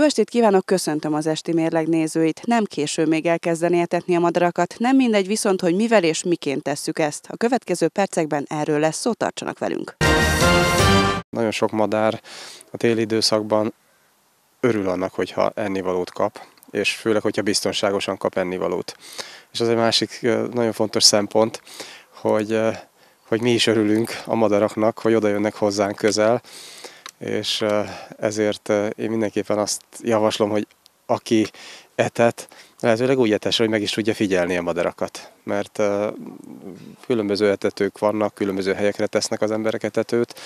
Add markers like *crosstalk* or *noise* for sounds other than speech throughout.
Jó estét kívánok, köszöntöm az esti mérleg nézőit. Nem késő még elkezdeni etetni a madarakat, nem mindegy viszont, hogy mivel és miként tesszük ezt. A következő percekben erről lesz szó, tartsanak velünk. Nagyon sok madár a téli időszakban örül annak, hogyha ennivalót kap, és főleg, hogyha biztonságosan kap ennivalót. És az egy másik nagyon fontos szempont, hogy, hogy mi is örülünk a madaraknak, hogy oda jönnek hozzánk közel, és ezért én mindenképpen azt javaslom, hogy aki etet, lehetőleg úgy etes, hogy meg is tudja figyelni a madarakat. Mert különböző etetők vannak, különböző helyekre tesznek az emberek etetőt,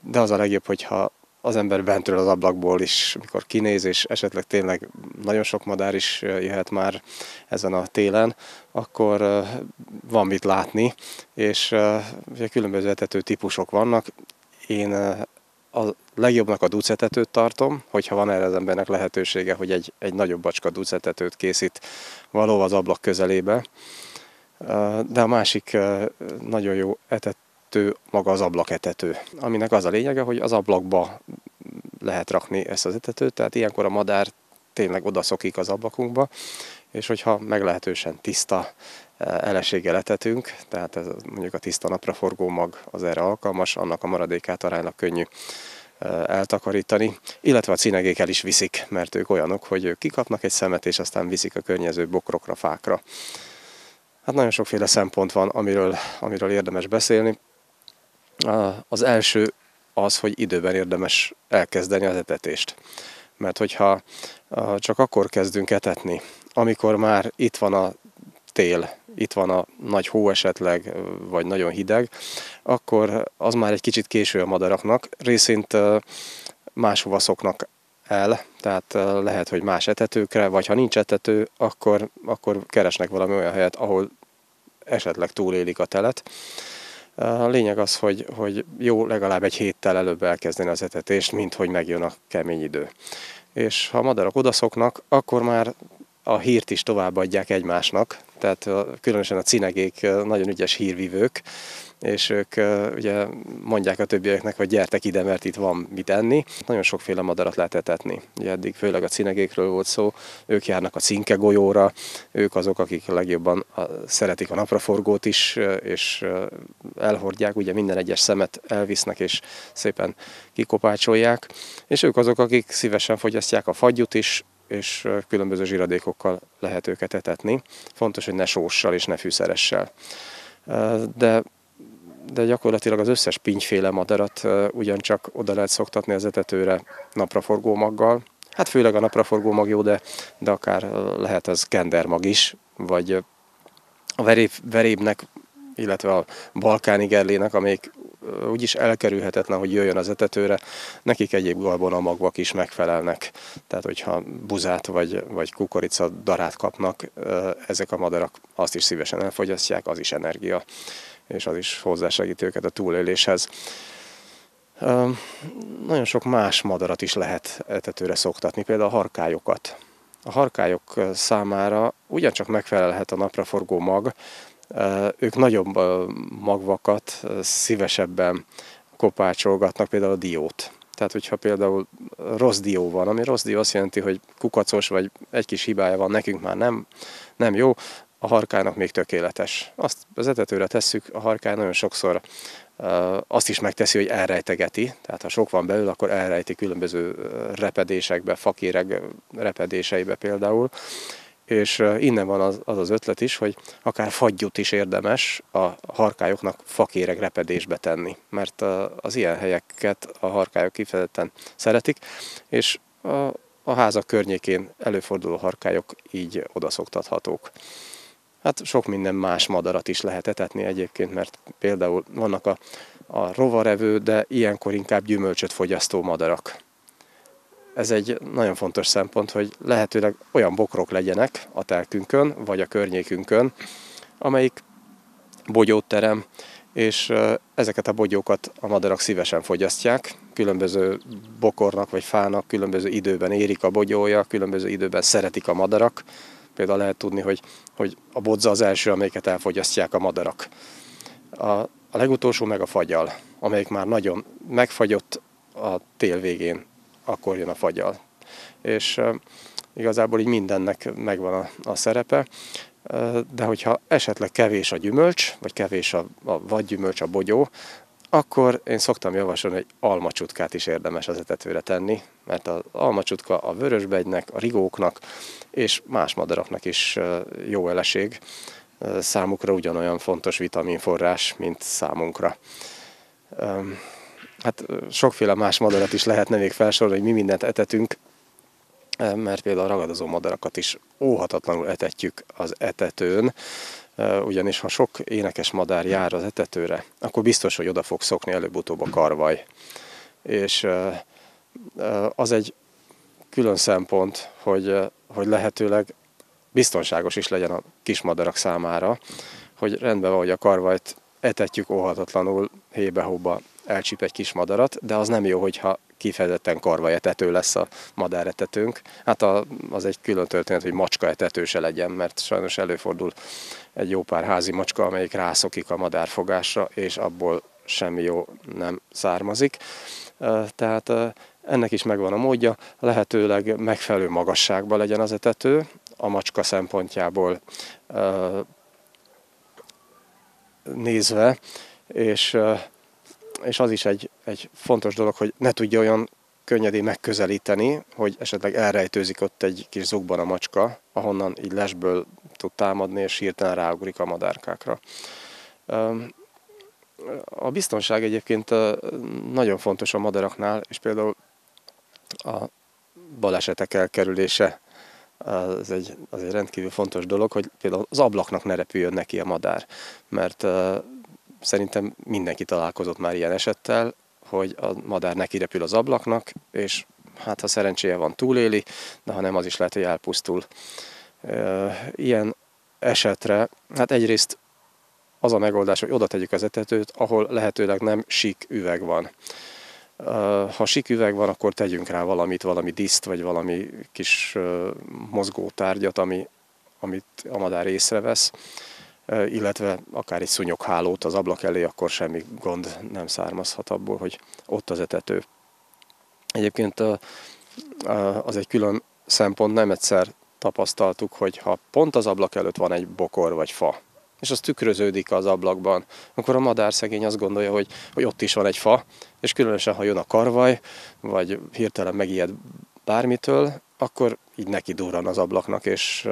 de az a legjobb, hogyha az ember bentről az ablakból is, mikor kinéz, és esetleg tényleg nagyon sok madár is jöhet már ezen a télen, akkor van mit látni, és különböző etető típusok vannak. Én a legjobbnak a ducetetőt tartom, hogyha van erre az embernek lehetősége, hogy egy, egy nagyobb bacska ducetetőt készít való az ablak közelébe. De a másik nagyon jó etető maga az ablaketető, aminek az a lényege, hogy az ablakba lehet rakni ezt az etetőt, tehát ilyenkor a madár tényleg odaszokik az ablakunkba, és hogyha meglehetősen tiszta eh, eleséggel etetünk, tehát ez mondjuk a tiszta napraforgó mag az erre alkalmas, annak a maradékát aránylag könnyű eh, eltakarítani, illetve a cínegék el is viszik, mert ők olyanok, hogy ők kikapnak egy szemet, és aztán viszik a környező bokrokra, fákra. Hát nagyon sokféle szempont van, amiről, amiről érdemes beszélni. Az első az, hogy időben érdemes elkezdeni az etetést. Mert hogyha csak akkor kezdünk etetni, amikor már itt van a tél, itt van a nagy hó esetleg, vagy nagyon hideg, akkor az már egy kicsit késő a madaraknak. Részint máshova szoknak el, tehát lehet, hogy más etetőkre, vagy ha nincs etető, akkor, akkor keresnek valami olyan helyet, ahol esetleg túlélik a telet. A lényeg az, hogy, hogy jó legalább egy héttel előbb elkezdeni az etetést, mint hogy megjön a kemény idő. És ha madarak odaszoknak, akkor már a hírt is továbbadják egymásnak, tehát különösen a cinegék nagyon ügyes hírvivők, és ők ugye mondják a többieknek, hogy gyertek ide, mert itt van mit enni. Nagyon sokféle madarat lehet etetni. Ugye eddig főleg a cinegékről volt szó, ők járnak a cinke golyóra, ők azok, akik a legjobban szeretik a napraforgót is, és elhordják, ugye minden egyes szemet elvisznek, és szépen kikopácsolják, és ők azok, akik szívesen fogyasztják a fagyut is, és különböző zsiradékokkal lehet őket etetni. Fontos, hogy ne sóssal és ne fűszeressel. De de gyakorlatilag az összes pinyféle madarat ugyancsak oda lehet szoktatni az etetőre napraforgó maggal. Hát főleg a napraforgó mag jó, de, de akár lehet az kendermag is, vagy a veréb, verébnek, illetve a balkáni gerlének, amelyik úgyis elkerülhetetlen, hogy jöjjön az etetőre, nekik egyéb magvak is megfelelnek. Tehát, hogyha buzát vagy, vagy kukorica darát kapnak, ezek a madarak azt is szívesen elfogyasztják, az is energia, és az is hozzásegít őket a túléléshez. Nagyon sok más madarat is lehet etetőre szoktatni, például a harkályokat. A harkályok számára ugyancsak megfelelhet a napraforgó mag, ők nagyobb magvakat szívesebben kopácsolgatnak, például a diót. Tehát, hogyha például rossz dió van, ami rossz dió azt jelenti, hogy kukacos, vagy egy kis hibája van, nekünk már nem, nem jó, a harkának még tökéletes. Azt az etetőre tesszük, a harkán nagyon sokszor azt is megteszi, hogy elrejtegeti, tehát ha sok van belül, akkor elrejti különböző repedésekbe, fakéreg repedéseibe például, és innen van az az, az ötlet is, hogy akár fagyut is érdemes a harkályoknak fakéreg repedésbe tenni, mert az ilyen helyeket a harkályok kifejezetten szeretik, és a, a háza környékén előforduló harkályok így odaszoktathatók. Hát sok minden más madarat is lehet etetni egyébként, mert például vannak a, a rovarevő, de ilyenkor inkább gyümölcsöt fogyasztó madarak ez egy nagyon fontos szempont, hogy lehetőleg olyan bokrok legyenek a telkünkön, vagy a környékünkön, amelyik bogyót terem, és ezeket a bogyókat a madarak szívesen fogyasztják. Különböző bokornak vagy fának különböző időben érik a bogyója, különböző időben szeretik a madarak. Például lehet tudni, hogy, hogy a bodza az első, amelyiket elfogyasztják a madarak. A, a legutolsó meg a fagyal, amelyik már nagyon megfagyott a tél végén akkor jön a fagyal. És igazából így mindennek megvan a, a szerepe, de hogyha esetleg kevés a gyümölcs, vagy kevés a, a vadgyümölcs, gyümölcs, a bogyó, akkor én szoktam javasolni, hogy almacsutkát is érdemes az etetőre tenni, mert az almacsutka a vörösbegynek, a rigóknak és más madaraknak is jó eleség. Számukra ugyanolyan fontos vitaminforrás, mint számunkra hát sokféle más madarat is lehetne még felsorolni, hogy mi mindent etetünk, mert például a ragadozó madarakat is óhatatlanul etetjük az etetőn, ugyanis ha sok énekes madár jár az etetőre, akkor biztos, hogy oda fog szokni előbb-utóbb a karvaj. És az egy külön szempont, hogy, hogy lehetőleg biztonságos is legyen a kismadarak számára, hogy rendben van, hogy a karvajt etetjük óhatatlanul hébe-hóba elcsíp egy kis madarat, de az nem jó, hogyha kifejezetten karvajetető lesz a madáretetőnk. Hát a, az egy külön történet, hogy etető se legyen, mert sajnos előfordul egy jó pár házi macska, amelyik rászokik a madárfogásra, és abból semmi jó nem származik. Tehát ennek is megvan a módja, lehetőleg megfelelő magasságban legyen az etető, a macska szempontjából nézve, és és az is egy, egy fontos dolog, hogy ne tudja olyan könnyedén megközelíteni, hogy esetleg elrejtőzik ott egy kis zugban a macska, ahonnan így lesből tud támadni, és hirtelen ráugrik a madárkákra. A biztonság egyébként nagyon fontos a madaraknál, és például a balesetek elkerülése az egy, az egy rendkívül fontos dolog, hogy például az ablaknak ne repüljön neki a madár, mert szerintem mindenki találkozott már ilyen esettel, hogy a madár neki repül az ablaknak, és hát ha szerencséje van túléli, de ha nem, az is lehet, hogy elpusztul. Ilyen esetre, hát egyrészt az a megoldás, hogy oda tegyük az etetőt, ahol lehetőleg nem sík üveg van. Ha sík üveg van, akkor tegyünk rá valamit, valami diszt, vagy valami kis mozgó tárgyat, ami, amit a madár észrevesz illetve akár egy szúnyoghálót az ablak elé, akkor semmi gond nem származhat abból, hogy ott az etető. Egyébként az egy külön szempont, nem egyszer tapasztaltuk, hogy ha pont az ablak előtt van egy bokor vagy fa, és az tükröződik az ablakban, akkor a madár szegény azt gondolja, hogy, hogy ott is van egy fa, és különösen, ha jön a karvaj, vagy hirtelen megijed bármitől, akkor így neki durran az ablaknak, és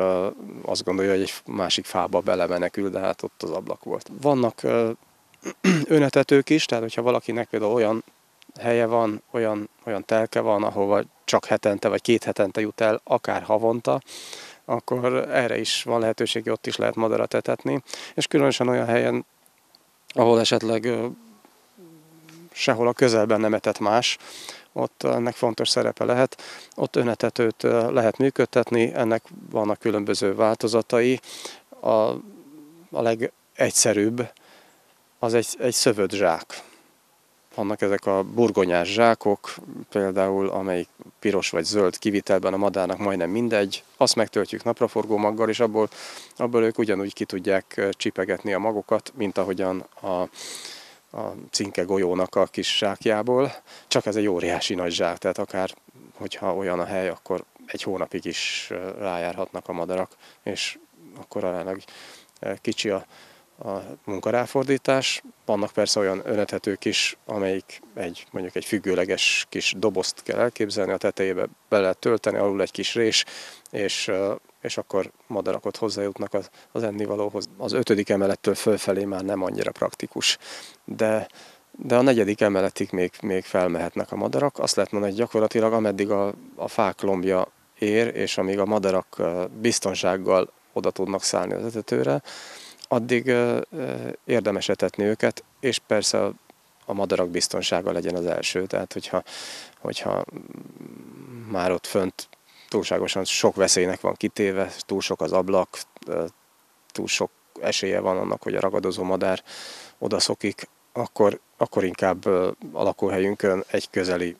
azt gondolja, hogy egy másik fába belemenekül, de hát ott az ablak volt. Vannak *clears throat* önetetők is, tehát hogyha valakinek például olyan helye van, olyan, olyan telke van, ahova csak hetente vagy két hetente jut el, akár havonta, akkor erre is van lehetőség, ott is lehet madarat etetni. És különösen olyan helyen, ahol esetleg sehol a közelben nem etett más, ott ennek fontos szerepe lehet. Ott önetetőt lehet működtetni, ennek vannak különböző változatai. A, a legegyszerűbb az egy, egy szövött zsák. Vannak ezek a burgonyás zsákok, például amelyik piros vagy zöld kivitelben a madárnak majdnem mindegy, azt megtöltjük napraforgó maggal, és abból, abból ők ugyanúgy ki tudják csipegetni a magokat, mint ahogyan a, a cinke golyónak a kis zsákjából, csak ez egy óriási nagy zsák, tehát akár hogyha olyan a hely, akkor egy hónapig is rájárhatnak a madarak, és akkor aránylag kicsi a, a munkaráfordítás. Vannak persze olyan önethetők is, amelyik egy, mondjuk egy függőleges kis dobozt kell elképzelni, a tetejébe bele tölteni, alul egy kis rés, és és akkor madarak ott hozzájutnak az, az ennivalóhoz. Az ötödik emelettől fölfelé már nem annyira praktikus, de de a negyedik emeletig még, még felmehetnek a madarak. Azt lehet mondani, hogy gyakorlatilag ameddig a, a fák lombja ér, és amíg a madarak biztonsággal oda tudnak szállni az etetőre, addig érdemes etetni őket, és persze a, madarak biztonsága legyen az első. Tehát, hogyha, hogyha már ott fönt túlságosan sok veszélynek van kitéve, túl sok az ablak, túl sok esélye van annak, hogy a ragadozó madár odaszokik, akkor, akkor inkább a lakóhelyünkön egy közeli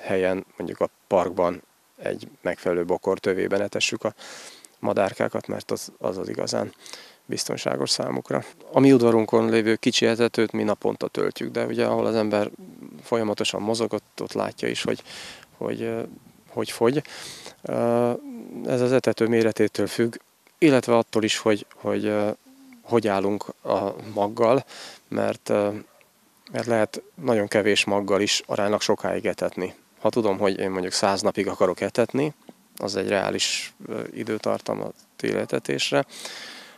helyen, mondjuk a parkban egy megfelelő bokor tövében etessük a madárkákat, mert az az, az igazán biztonságos számukra. A mi udvarunkon lévő kicsi etetőt mi naponta töltjük, de ugye ahol az ember folyamatosan mozogott, ott, ott látja is, hogy, hogy hogy fogy. Ez az etető méretétől függ, illetve attól is, hogy hogy, hogy állunk a maggal, mert, mert lehet nagyon kevés maggal is aránylag sokáig etetni. Ha tudom, hogy én mondjuk száz napig akarok etetni, az egy reális időtartam a téletetésre,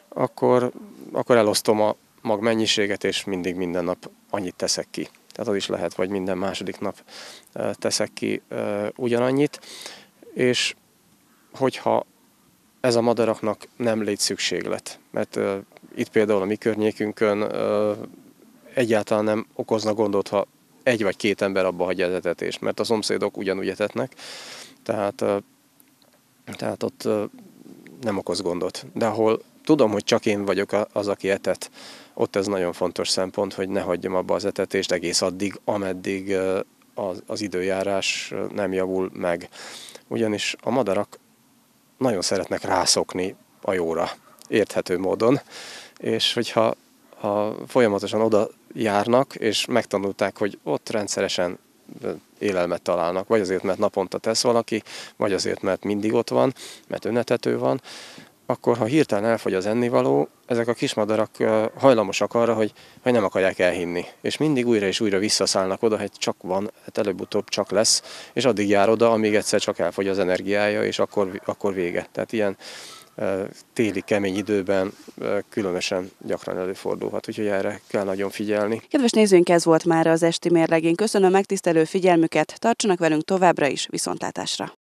akkor, akkor elosztom a mag mennyiséget, és mindig minden nap annyit teszek ki tehát az is lehet, vagy minden második nap teszek ki ugyanannyit, és hogyha ez a madaraknak nem lét szükséglet, mert itt például a mi környékünkön egyáltalán nem okozna gondot, ha egy vagy két ember abba hagyja az etetést, mert a szomszédok ugyanúgy etetnek, tehát, tehát ott nem okoz gondot. De ahol tudom, hogy csak én vagyok az, aki etet. Ott ez nagyon fontos szempont, hogy ne hagyjam abba az etetést egész addig, ameddig az, az időjárás nem javul meg. Ugyanis a madarak nagyon szeretnek rászokni a jóra, érthető módon, és hogyha ha folyamatosan oda járnak, és megtanulták, hogy ott rendszeresen élelmet találnak, vagy azért, mert naponta tesz valaki, vagy azért, mert mindig ott van, mert önetető van, akkor ha hirtelen elfogy az ennivaló, ezek a kismadarak hajlamosak arra, hogy, hogy nem akarják elhinni. És mindig újra és újra visszaszállnak oda, hogy csak van, hát előbb-utóbb csak lesz, és addig jár oda, amíg egyszer csak elfogy az energiája, és akkor, akkor vége. Tehát ilyen téli kemény időben különösen gyakran előfordulhat, úgyhogy erre kell nagyon figyelni. Kedves nézőink, ez volt már az esti mérlegén. Köszönöm megtisztelő figyelmüket, tartsanak velünk továbbra is, viszontlátásra!